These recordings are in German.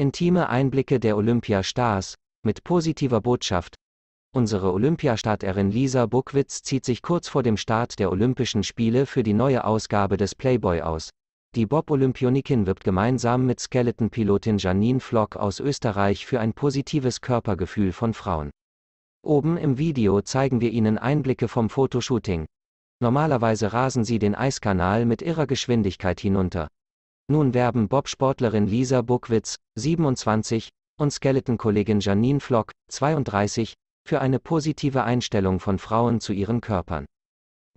Intime Einblicke der Olympiastars, mit positiver Botschaft. Unsere Olympiastarterin Lisa Buckwitz zieht sich kurz vor dem Start der Olympischen Spiele für die neue Ausgabe des Playboy aus. Die Bob-Olympionikin wirbt gemeinsam mit Skeleton-Pilotin Janine Flock aus Österreich für ein positives Körpergefühl von Frauen. Oben im Video zeigen wir Ihnen Einblicke vom Fotoshooting. Normalerweise rasen sie den Eiskanal mit ihrer Geschwindigkeit hinunter. Nun werben Bobsportlerin Lisa Buckwitz, 27, und Skeleton-Kollegin Janine Flock, 32, für eine positive Einstellung von Frauen zu ihren Körpern.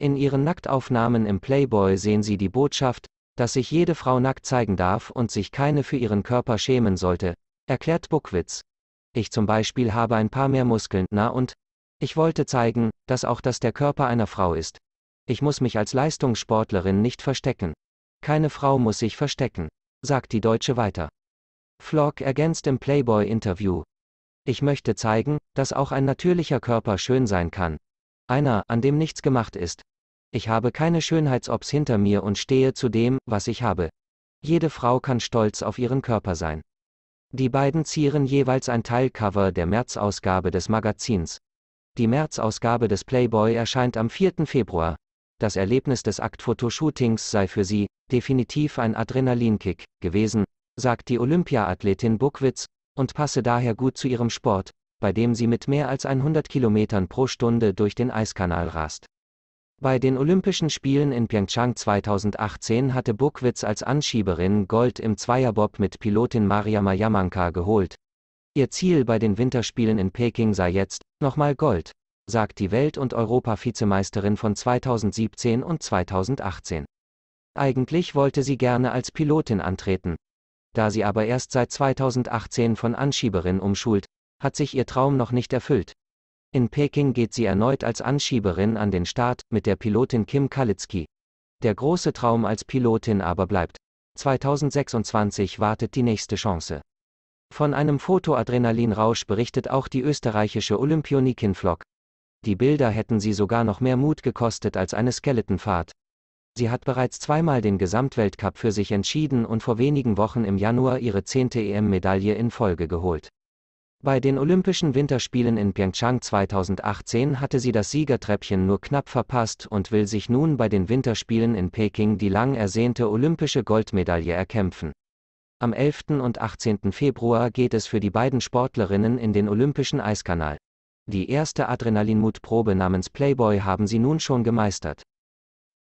In ihren Nacktaufnahmen im Playboy sehen sie die Botschaft, dass sich jede Frau nackt zeigen darf und sich keine für ihren Körper schämen sollte, erklärt Buckwitz. Ich zum Beispiel habe ein paar mehr Muskeln, na und? Ich wollte zeigen, dass auch das der Körper einer Frau ist. Ich muss mich als Leistungssportlerin nicht verstecken. Keine Frau muss sich verstecken, sagt die Deutsche weiter. Flock ergänzt im Playboy-Interview. Ich möchte zeigen, dass auch ein natürlicher Körper schön sein kann. Einer, an dem nichts gemacht ist. Ich habe keine Schönheitsops hinter mir und stehe zu dem, was ich habe. Jede Frau kann stolz auf ihren Körper sein. Die beiden zieren jeweils ein Teilcover der März-Ausgabe des Magazins. Die März-Ausgabe des Playboy erscheint am 4. Februar das Erlebnis des Aktfotoshootings sei für sie definitiv ein Adrenalinkick gewesen, sagt die Olympiaathletin Buckwitz, und passe daher gut zu ihrem Sport, bei dem sie mit mehr als 100 Kilometern pro Stunde durch den Eiskanal rast. Bei den Olympischen Spielen in Pyeongchang 2018 hatte Buckwitz als Anschieberin Gold im Zweierbob mit Pilotin Maria Mayamanka geholt. Ihr Ziel bei den Winterspielen in Peking sei jetzt, nochmal Gold sagt die Welt- und Europa-Vizemeisterin von 2017 und 2018. Eigentlich wollte sie gerne als Pilotin antreten. Da sie aber erst seit 2018 von Anschieberin umschult, hat sich ihr Traum noch nicht erfüllt. In Peking geht sie erneut als Anschieberin an den Start mit der Pilotin Kim Kalitzki. Der große Traum als Pilotin aber bleibt. 2026 wartet die nächste Chance. Von einem Fotoadrenalinrausch berichtet auch die österreichische Olympionikin Flock. Die Bilder hätten sie sogar noch mehr Mut gekostet als eine Skeletonfahrt. Sie hat bereits zweimal den Gesamtweltcup für sich entschieden und vor wenigen Wochen im Januar ihre 10. EM-Medaille in Folge geholt. Bei den Olympischen Winterspielen in Pyeongchang 2018 hatte sie das Siegertreppchen nur knapp verpasst und will sich nun bei den Winterspielen in Peking die lang ersehnte olympische Goldmedaille erkämpfen. Am 11. und 18. Februar geht es für die beiden Sportlerinnen in den Olympischen Eiskanal. Die erste Adrenalinmutprobe namens Playboy haben sie nun schon gemeistert.